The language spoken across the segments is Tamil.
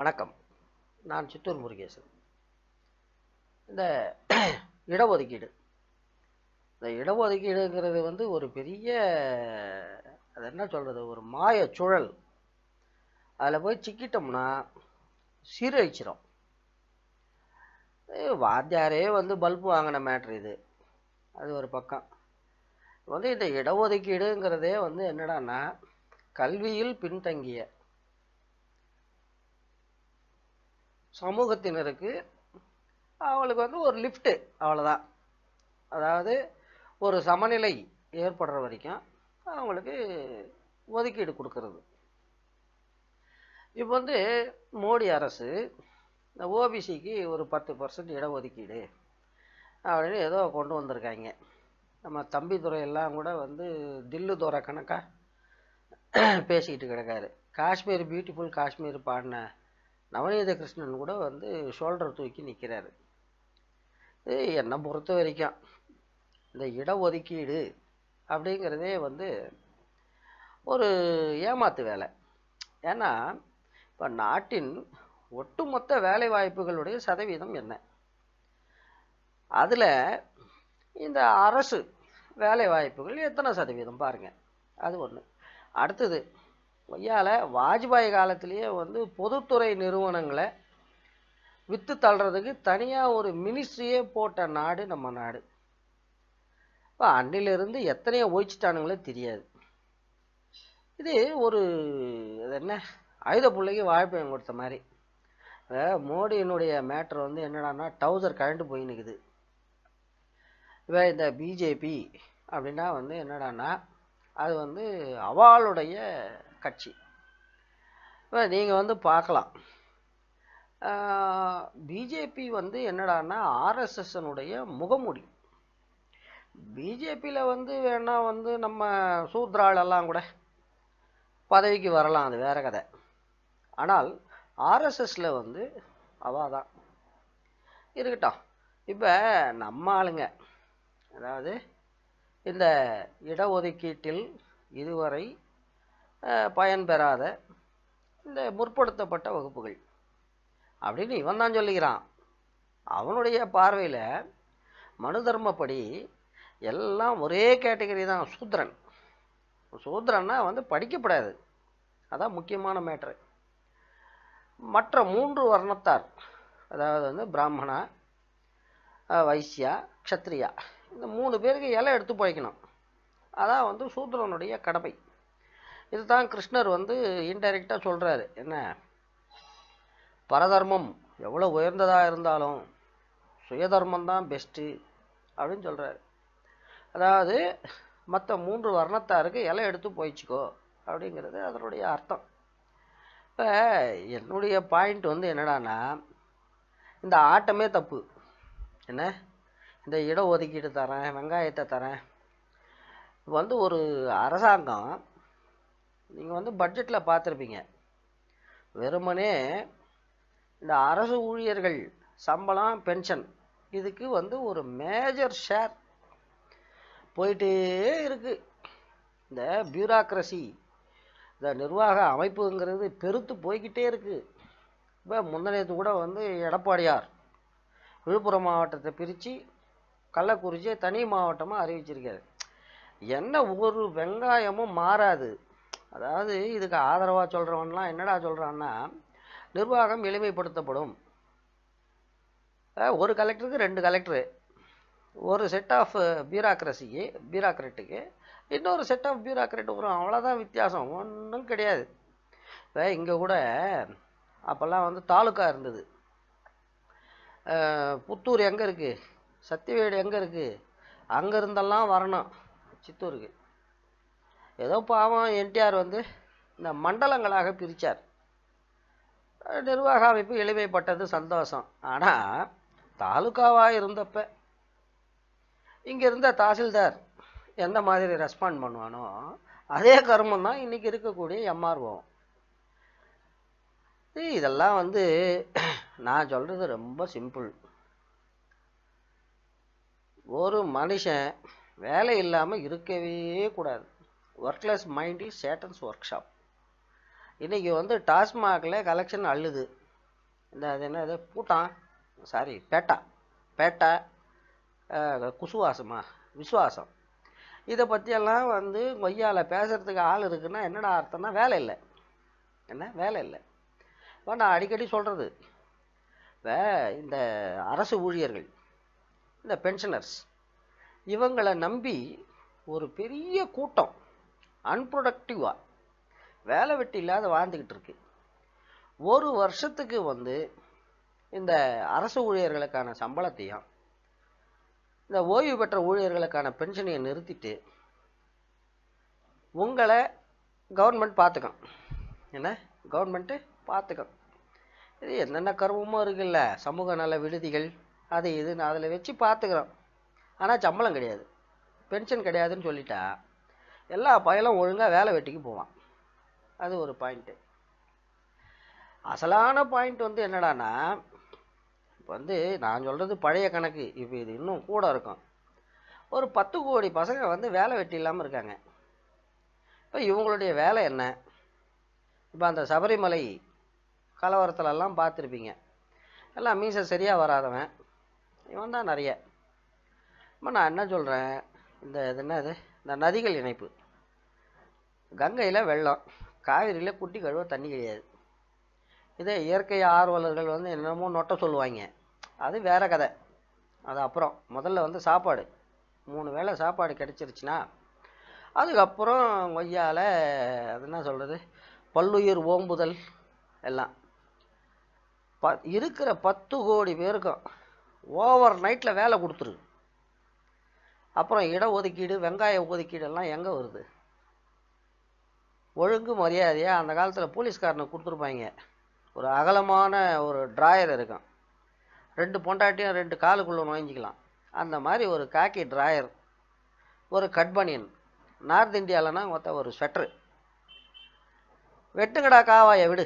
வணக்கம் நான் சித்தூர் முருகேசன் இந்த இடஒதுக்கீடு இந்த இடஒதுக்கீடுங்கிறது வந்து ஒரு பெரிய அது என்ன சொல்கிறது ஒரு மாய சுழல் அதில் போய் சிக்கிட்டோம்னா சீரழிச்சிடும் வாத்தியாரே வந்து பல்பு வாங்கின மேட்ரு இது அது ஒரு பக்கம் வந்து இந்த இடஒதுக்கீடுங்கிறதே வந்து என்னடான்னா கல்வியில் பின்தங்கிய சமூகத்தினருக்கு அவளுக்கு வந்து ஒரு லிஃப்ட்டு அவ்வளோதான் அதாவது ஒரு சமநிலை ஏற்படுற வரைக்கும் அவங்களுக்கு ஒதுக்கீடு கொடுக்கறது இப்போ வந்து மோடி அரசு இந்த ஓபிசிக்கு ஒரு பத்து பர்சன்ட் இடஒதுக்கீடு அப்படின்னு ஏதோ கொண்டு வந்திருக்காங்க நம்ம துறை எல்லாம் கூட வந்து தில்லு தோற கணக்காக பேசிக்கிட்டு கிடக்காரு காஷ்மீர் பியூட்டிஃபுல் காஷ்மீர் பாடின நவநீத கிருஷ்ணன் கூட வந்து ஷோல்டர் தூக்கி நிற்கிறாரு என்னை பொறுத்த வரைக்கும் இந்த இடஒதுக்கீடு அப்படிங்கிறதே வந்து ஒரு ஏமாத்து வேலை ஏன்னா இப்போ நாட்டின் ஒட்டுமொத்த வேலை வாய்ப்புகளுடைய சதவீதம் என்ன அதில் இந்த அரசு வேலை வாய்ப்புகள் எத்தனை சதவீதம் பாருங்கள் அது ஒன்று அடுத்தது ஐயாவில் வாஜ்பாய் காலத்திலேயே வந்து பொதுத்துறை நிறுவனங்களை விற்று தள்ளுறதுக்கு தனியாக ஒரு மினிஸ்ட்ரியே போட்ட நாடு நம்ம நாடு இப்போ அன்னிலிருந்து எத்தனையோ ஒழிச்சிட்டானுங்களே தெரியாது இது ஒரு அது என்ன ஆயுத பிள்ளைக்கு வாழ்ப்பயம் கொடுத்த மாதிரி மோடியினுடைய மேட்ரு வந்து என்னடானா டவுசர் கழண்டு போய் நிற்குது இப்போ இந்த பிஜேபி அப்படின்னா வந்து என்னடானா அது வந்து அவளுடைய கட்சி இப்போ நீங்கள் வந்து பார்க்கலாம் பிஜேபி வந்து என்னடான்னா ஆர்எஸ்எஸ்னுடைய முகமுடி பிஜேபியில் வந்து வேணால் வந்து நம்ம சூத்ராலெல்லாம் கூட பதவிக்கு வரலாம் அது வேறு கதை ஆனால் ஆர்எஸ்எஸில் வந்து அவா தான் இருக்கட்டும் இப்போ நம்ம ஆளுங்க அதாவது இந்த இடஒதுக்கீட்டில் இதுவரை பயன்பெறாத இந்த முற்படுத்தப்பட்ட வகுப்புகள் அப்படின்னு இவன் தான் சொல்லுகிறான் அவனுடைய பார்வையில் மனு தர்மப்படி எல்லாம் ஒரே கேட்டகரி தான் சூத்திரன் சூத்திரன்னா வந்து படிக்கப்படாது அதான் முக்கியமான மேட்ரு மற்ற மூன்று வர்ணத்தார் அதாவது வந்து பிராமணா வைசியா க்ஷத்ரியா இந்த மூணு பேருக்கு இலை எடுத்து போய்க்கணும் அதான் வந்து சூத்திரனுடைய கடமை இதுதான் கிருஷ்ணர் வந்து இன்டைரக்டாக சொல்கிறாரு என்ன பரதர்மம் எவ்வளோ உயர்ந்ததாக இருந்தாலும் சுயதர்மம் தான் பெஸ்ட்டு அப்படின்னு சொல்கிறாரு அதாவது மற்ற மூன்று வர்ணத்தாருக்கு இலை எடுத்து போயிச்சுக்கோ அப்படிங்கிறது அதனுடைய அர்த்தம் இப்போ என்னுடைய பாயிண்ட் வந்து என்னடான்னா இந்த ஆட்டமே தப்பு என்ன இந்த இட ஒதுக்கீடு தரேன் வெங்காயத்தை தரேன் வந்து ஒரு அரசாங்கம் நீங்கள் வந்து பட்ஜெட்டில் பார்த்துருப்பீங்க வெறுமனே இந்த அரசு ஊழியர்கள் சம்பளம் பென்ஷன் இதுக்கு வந்து ஒரு மேஜர் ஷேர் போயிட்டே இருக்குது இந்த பியூராக்ரஸி இந்த நிர்வாக அமைப்புங்கிறது பெருத்து போய்கிட்டே இருக்குது இப்போ முந்தனத்து கூட வந்து எடப்பாடியார் விழுப்புரம் மாவட்டத்தை பிரித்து கள்ளக்குறிச்சியை தனி மாவட்டமாக அறிவிச்சிருக்காரு என்ன ஒரு வெங்காயமும் மாறாது அதாவது இதுக்கு ஆதரவாக சொல்கிறவன்லாம் என்னடா சொல்கிறான்னா நிர்வாகம் எளிமைப்படுத்தப்படும் ஒரு கலெக்டருக்கு ரெண்டு கலெக்டரு ஒரு செட் ஆஃப் பியூராக்ரஸிக்கு பியூராக்ரெட்டுக்கு இன்னொரு செட் ஆஃப் பியூராக்ரெட் வரும் அவ்வளோதான் வித்தியாசம் ஒன்றும் கிடையாது இப்போ இங்கே கூட அப்போல்லாம் வந்து தாலுக்கா இருந்தது புத்தூர் எங்கே இருக்குது சத்தியவேடு எங்கே இருக்குது அங்கேருந்தெல்லாம் வரணும் சித்தூருக்கு ஏதோ பாவம் என்டிஆர் வந்து இந்த மண்டலங்களாக பிரித்தார் நிர்வாக அமைப்பு எளிமைப்பட்டது சந்தோஷம் ஆனால் தாலுக்காவாக இருந்தப்ப இங்கே இருந்த தாசில்தார் எந்த மாதிரி ரெஸ்பாண்ட் பண்ணுவானோ அதே கர்மம் தான் இன்றைக்கி இருக்கக்கூடிய எம்ஆர்ஓ இதெல்லாம் வந்து நான் சொல்கிறது ரொம்ப சிம்பிள் ஒரு மனுஷன் வேலை இல்லாமல் இருக்கவே கூடாது workless mind is satan's workshop இன்றைக்கி வந்து டாஸ்மாகில் கலெக்ஷன் அழுது இந்த அது என்ன இது பூட்டான் சாரி பேட்டா பேட்டா குசுவாசமா விசுவாசம் இதை பற்றியெல்லாம் வந்து கொய்யாவில் பேசுகிறதுக்கு ஆள் இருக்குன்னா என்னடா அர்த்தம்னா வேலை இல்லை என்ன வேலை இல்லை இப்போ நான் அடிக்கடி சொல்கிறது இப்போ இந்த அரசு ஊழியர்கள் இந்த பென்ஷனர்ஸ் இவங்களை நம்பி ஒரு பெரிய கூட்டம் அன்ப்ரொடக்டிவாக வேலை வெட்டி இல்லாத வாழ்ந்துக்கிட்டு இருக்கு ஒரு வருஷத்துக்கு வந்து இந்த அரசு ஊழியர்களுக்கான சம்பளத்தையும் இந்த ஓய்வு பெற்ற ஊழியர்களுக்கான பென்ஷனையும் நிறுத்திட்டு உங்களை கவர்மெண்ட் பார்த்துக்கோ என்ன கவர்மெண்ட்டு பார்த்துக்கும் இது என்னென்ன கருவமும் இருக்குல்ல சமூக நல விடுதிகள் அது இதுன்னு அதில் வச்சு பார்த்துக்கிறோம் ஆனால் சம்பளம் கிடையாது பென்ஷன் கிடையாதுன்னு சொல்லிட்டா எல்லா பயலும் ஒழுங்காக வேலை வெட்டிக்கு போவான் அது ஒரு பாயிண்ட்டு அசலான பாயிண்ட் வந்து என்னடானா இப்போ வந்து நான் சொல்கிறது பழைய கணக்கு இப்போ இது இன்னும் கூட இருக்கும் ஒரு பத்து கோடி பசங்க வந்து வேலை வெட்டி இல்லாமல் இருக்காங்க இப்போ இவங்களுடைய வேலை என்ன இப்போ அந்த சபரிமலை கலவரத்துலலாம் பார்த்துருப்பீங்க எல்லாம் மீச சரியாக வராதவன் இவன் தான் நிறைய இப்போ நான் என்ன சொல்கிறேன் இந்த இது என்ன இது இந்த நதிகள் இணைப்பு கங்கையில் வெள்ளம் காவிரியில் குட்டி கழுவ தண்ணி கிடையாது இதே இயற்கை ஆர்வலர்கள் வந்து என்னமோ நொட்டை சொல்லுவாங்க அது வேறு கதை அது அப்புறம் முதல்ல வந்து சாப்பாடு மூணு வேளை சாப்பாடு கிடச்சிருச்சுன்னா அதுக்கப்புறம் கொய்யால் அது என்ன சொல்கிறது பல்லுயிர் ஓம்புதல் எல்லாம் ப இருக்கிற பத்து கோடி பேருக்கும் ஓவர் நைட்டில் வேலை கொடுத்துரு அப்புறம் இடஒதுக்கீடு வெங்காய ஒதுக்கீடெல்லாம் எங்கே வருது ஒழுங்கு மரியாதையாக அந்த காலத்தில் போலீஸ்காரனை கொடுத்துருப்பாங்க ஒரு அகலமான ஒரு ட்ராயர் இருக்கும் ரெண்டு பொண்டாட்டியும் ரெண்டு காலுக்குள்ளே நுழைஞ்சிக்கலாம் அந்த மாதிரி ஒரு காக்கி ட்ராயர் ஒரு கட்பனியன் நார்த் இந்தியாவில்னா மொத்த ஒரு ஸ்வெட்ரு வெட்டுக்கடா காவாயை விடு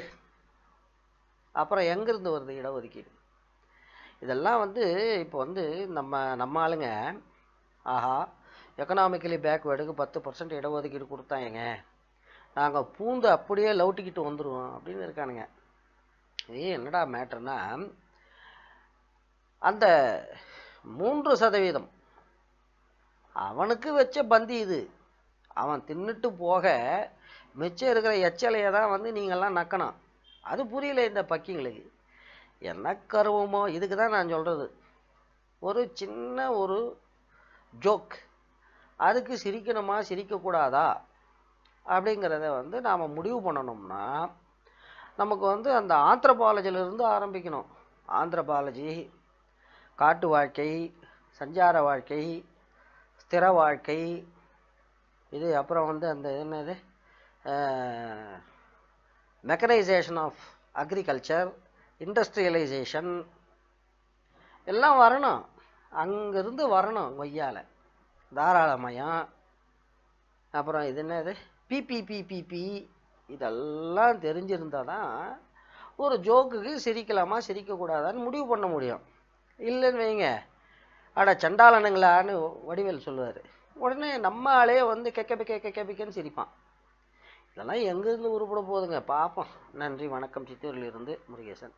அப்புறம் எங்கேருந்து வருது இடஒதுக்கீடு இதெல்லாம் வந்து இப்போ வந்து நம்ம நம்ம ஆளுங்க ஆஹா எக்கனாமிக்கலி பேக்வேர்டுக்கு பத்து பர்சன்ட் இடஒதுக்கீடு கொடுத்தாங்க நாங்கள் பூந்து அப்படியே லவுட்டிக்கிட்டு வந்துடுவோம் அப்படின்னு இருக்கானுங்க இது என்னடா மேட்ருனா அந்த மூன்று சதவீதம் அவனுக்கு வச்ச பந்தி இது அவன் தின்னுட்டு போக மிச்சம் இருக்கிற எச்சலையை தான் வந்து நீங்கள்லாம் நக்கணும் அது புரியல இந்த பக்கிங்களுக்கு என்ன கருவமோ இதுக்கு தான் நான் சொல்கிறது ஒரு சின்ன ஒரு ஜோக் அதுக்கு சிரிக்கணுமா சிரிக்கக்கூடாதா அப்படிங்கிறத வந்து நாம் முடிவு பண்ணணும்னா நமக்கு வந்து அந்த ஆந்திரபாலஜிலிருந்து ஆரம்பிக்கணும் ஆந்த்ரபாலஜி காட்டு வாழ்க்கை சஞ்சார வாழ்க்கை ஸ்திர வாழ்க்கை இது அப்புறம் வந்து அந்த என்னது மெக்கனைசேஷன் ஆஃப் அக்ரிகல்ச்சர் இண்டஸ்ட்ரியலைசேஷன் எல்லாம் வரணும் அங்கேருந்து வரணும் கொய்யாவில் தாராளமயம் அப்புறம் இது என்னது பிபிபிபிபி இதெல்லாம் தெரிஞ்சிருந்தால் தான் ஒரு ஜோக்குக்கு சிரிக்கலாமா சிரிக்கக்கூடாதான்னு முடிவு பண்ண முடியும் இல்லைன்னு வைங்க அட சண்டாளனுங்களான்னு வடிவேல் சொல்லுவார் உடனே நம்ம ஆளே வந்து கெக்க பிக்க கெக்க பிக்கன்னு சிரிப்பான் இதெல்லாம் எங்கேருந்து உருப்பிட போகுதுங்க பார்ப்போம் நன்றி வணக்கம் சித்தூரில் இருந்து முருகேசன்